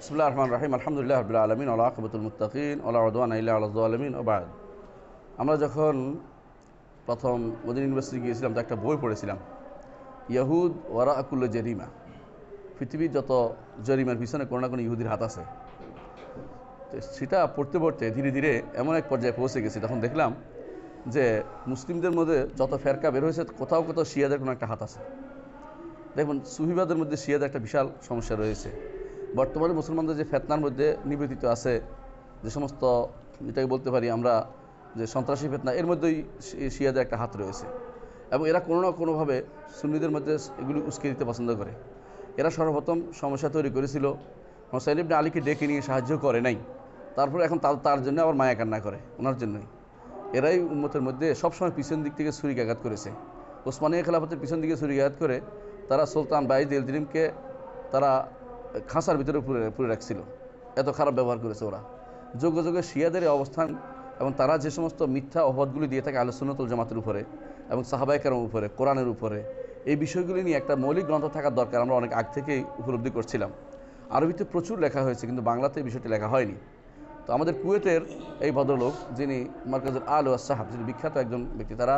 বিসমুল্লাহ রহমান রাহিম আলহামদুলিল্লাহ আবুল্লা আলমিন আল্লাহ আকবতুল মুতাকিন আল্লাহ আলমিন ওবায়দ আমরা যখন প্রথম মদিন ইউনিভার্সিটি গিয়েছিলাম তো একটা বই পড়েছিলাম ইয়াহুদ ওয়ারা আকুল্ল জেরিমা পৃথিবীর যত জরিমার পিছনে কোনো না কোনো ইহুদির হাত আছে তো সেটা পড়তে পড়তে ধীরে ধীরে এমন এক পর্যায়ে পৌঁছে গেছে তখন দেখলাম যে মুসলিমদের মধ্যে যত ফেরকা বের হয়েছে কোথাও কোথাও শিয়াদের কোনো একটা হাত আছে দেখুন সুহিবাদের মধ্যে শিয়াদের একটা বিশাল সমস্যা রয়েছে বর্তমানে মুসলমানদের যে ফেতনার মধ্যে নিবেদিত আছে যে সমস্ত এটাকে বলতে পারি আমরা যে সন্ত্রাসী ফেতনা এর মধ্যেই শিয়াদের একটা হাত রয়েছে এবং এরা কোনো না কোনোভাবে সুন্নিদের মধ্যে এগুলি উস্কে দিতে পছন্দ করে এরা সর্বপ্রথম সমস্যা তৈরি করেছিল হোসাইন ইবনে আলীকে ডেকে নিয়ে সাহায্য করে নাই তারপরে এখন তার তার জন্য আবার মায়া কান্না করে ওনার জন্যই এরাই উন্মতের মধ্যে সবসময় পিছন দিক থেকে ছুরিকাঘাত করেছে ওসমানিয়া খেলাফতের পিছন দিকে আঘাত করে তারা সুলতান বাইজ দিলদিমকে তারা খাঁচার ভিতরে পুরে পুরে রাখছিল এত খারাপ ব্যবহার করেছে ওরা যোগ্য যোগ্য শিয়াদের অবস্থান এবং তারা যে সমস্ত মিথ্যা অপবাদগুলি দিয়ে থাকে আলোচনাতল জামাতের উপরে এবং সাহাবাইকারের উপরে কোরআনের উপরে এই বিষয়গুলি নিয়ে একটা মৌলিক গ্রন্থ থাকার দরকার আমরা অনেক আগ থেকেই উপলব্ধি করছিলাম আরবিতে প্রচুর লেখা হয়েছে কিন্তু বাংলাতে এই বিষয়টি লেখা হয়নি তো আমাদের কুয়েতের এই ভদ্রলোক যিনি মার্কাজুল আলো সাহাব যিনি বিখ্যাত একজন ব্যক্তি তারা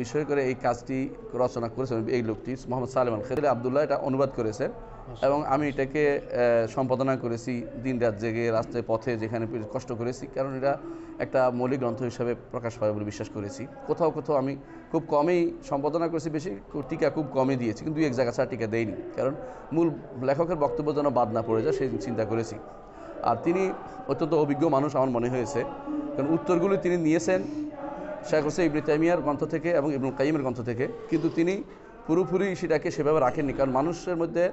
বিষয় করে এই কাজটি রচনা করেছেন এই লোকটি মোহাম্মদ সালেম আল খেদুল আবদুল্লাহ এটা অনুবাদ করেছে আচ্ছা। এবং আমি এটাকে সম্পাদনা করেছি দিন রাত জেগে রাস্তায় পথে যেখানে কষ্ট করেছি কারণ এটা একটা মৌলিক গ্রন্থ হিসাবে প্রকাশ পাবে বলে বিশ্বাস করেছি কোথাও কোথাও আমি খুব কমেই সম্পাদনা করেছি বেশি টিকা খুব কমে দিয়েছি কিন্তু দুই এক জায়গা ছাড়া টিকা দেয়নি কারণ মূল লেখকের বক্তব্য যেন বাদ না পড়ে যায় সেই চিন্তা করেছি আর তিনি অত্যন্ত অভিজ্ঞ মানুষ আমার মনে হয়েছে কারণ উত্তরগুলি তিনি নিয়েছেন শেখ হোসেন ইবনে গ্রন্থ থেকে এবং ইবনুল কাইমের গ্রন্থ থেকে কিন্তু তিনি পুরোপুরি সেটাকে সেভাবে রাখেননি কারণ মানুষের মধ্যে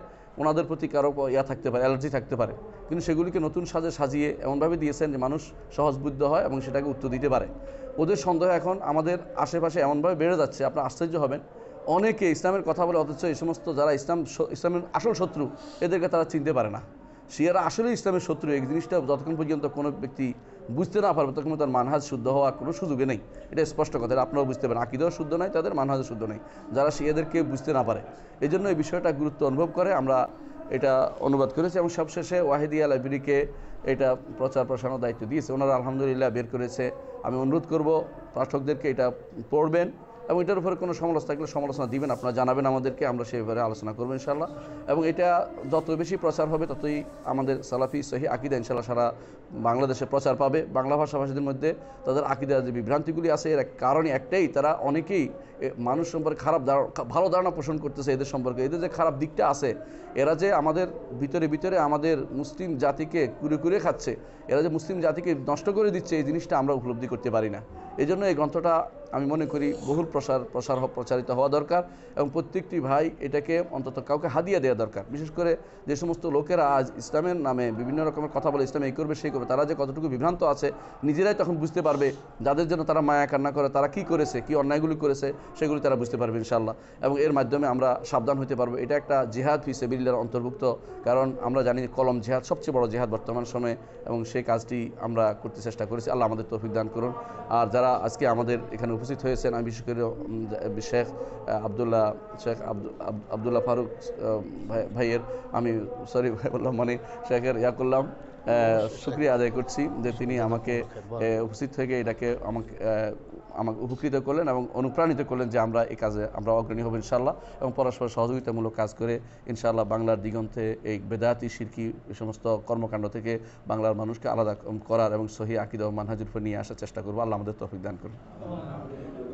ওনাদের প্রতি কারো ইয়া থাকতে পারে অ্যালার্জি থাকতে পারে কিন্তু সেগুলিকে নতুন সাজে সাজিয়ে এমনভাবে দিয়েছেন যে মানুষ সহজবুদ্ধ হয় এবং সেটাকে উত্তর দিতে পারে ওদের সন্দেহ এখন আমাদের আশেপাশে এমনভাবে বেড়ে যাচ্ছে আপনার আশ্চর্য হবেন অনেকে ইসলামের কথা বলে অথচ এই সমস্ত যারা ইসলাম ইসলামের আসল শত্রু এদেরকে তারা চিনতে পারে না শিয়ারা আসলে ইসলামের শত্রু এই জিনিসটা যতক্ষণ পর্যন্ত কোনো ব্যক্তি বুঝতে না পারবে তখন তার মানহাজ শুদ্ধ হওয়ার কোনো সুযোগে নেই এটা স্পষ্ট কথা আপনারাও বুঝতে পারেন আকিদেও শুদ্ধ নয় তাদের মানহাজও শুদ্ধ নেই যারা সে এদেরকে বুঝতে না পারে এই জন্য এই বিষয়টা গুরুত্ব অনুভব করে আমরা এটা অনুবাদ করেছি এবং সবশেষে ওয়াহিদিয়া লাইব্রেরিকে এটা প্রচার প্রসারণের দায়িত্ব দিয়েছে ওনারা আলহামদুলিল্লাহ বের করেছে আমি অনুরোধ করব পাঠকদেরকে এটা পড়বেন এবং এটার উপরে কোনো সমালোচনা থাকলে সমালোচনা দিবেন আপনারা জানাবেন আমাদেরকে আমরা সেই ব্যাপারে আলোচনা করবো ইনশাল্লাহ এবং এটা যত বেশি প্রচার হবে ততই আমাদের সালাফি সহি আকিদা ইনশাল্লাহ সারা বাংলাদেশে প্রচার পাবে বাংলা ভাষাভাষীদের মধ্যে তাদের আকিদার যে বিভ্রান্তিগুলি আছে এর কারণে একটাই তারা অনেকেই মানুষ সম্পর্কে খারাপ ভালো ধারণা পোষণ করতেছে এদের সম্পর্কে এদের যে খারাপ দিকটা আছে এরা যে আমাদের ভিতরে ভিতরে আমাদের মুসলিম জাতিকে কুরে কুরে খাচ্ছে এরা যে মুসলিম জাতিকে নষ্ট করে দিচ্ছে এই জিনিসটা আমরা উপলব্ধি করতে পারি না এই জন্য এই গ্রন্থটা আমি মনে করি বহুল প্রসার প্রসার প্রচারিত হওয়া দরকার এবং প্রত্যেকটি ভাই এটাকে অন্তত কাউকে হাদিয়া দেওয়া দরকার বিশেষ করে যে সমস্ত লোকেরা আজ ইসলামের নামে বিভিন্ন রকমের কথা বলে ইসলামে এই করবে সেই করবে তারা যে কতটুকু বিভ্রান্ত আছে নিজেরাই তখন বুঝতে পারবে যাদের জন্য তারা মায়া কান্না করে তারা কি করেছে কি অন্যায়গুলি করেছে সেগুলি তারা বুঝতে পারবে ইনশাল্লাহ এবং এর মাধ্যমে আমরা সাবধান হতে পারবো এটা একটা জেহাদ ফি সেবিল্লার অন্তর্ভুক্ত কারণ আমরা জানি কলম জেহাদ সবচেয়ে বড় জেহাদ বর্তমান সময়ে এবং সেই কাজটি আমরা করতে চেষ্টা করেছি আল্লাহ আমাদের তৌফিক দান করুন আর যারা যারা আজকে আমাদের এখানে উপস্থিত হয়েছেন আমি বিশেষ করে শেখ আবদুল্লাহ শেখ আবদুল্লাহ ফারুক ভাইয়ের আমি সরি ভাই বললাম মানে শেখের ইয়া করলাম শুক্রিয়া আদায় করছি যে তিনি আমাকে উপস্থিত থেকে এটাকে আমাকে আমাকে উপকৃত করলেন এবং অনুপ্রাণিত করলেন যে আমরা এই কাজে আমরা অগ্রণী হব ইনশাল্লাহ এবং পরস্পর সহযোগিতামূলক কাজ করে ইনশাআল্লাহ বাংলার দিগন্তে এই বেদাতি শিরকি সমস্ত কর্মকাণ্ড থেকে বাংলার মানুষকে আলাদা করার এবং সহি আকিদ ও মানহাজুর নিয়ে আসার চেষ্টা করবো আল্লাহ আমাদের তফিক দান করুন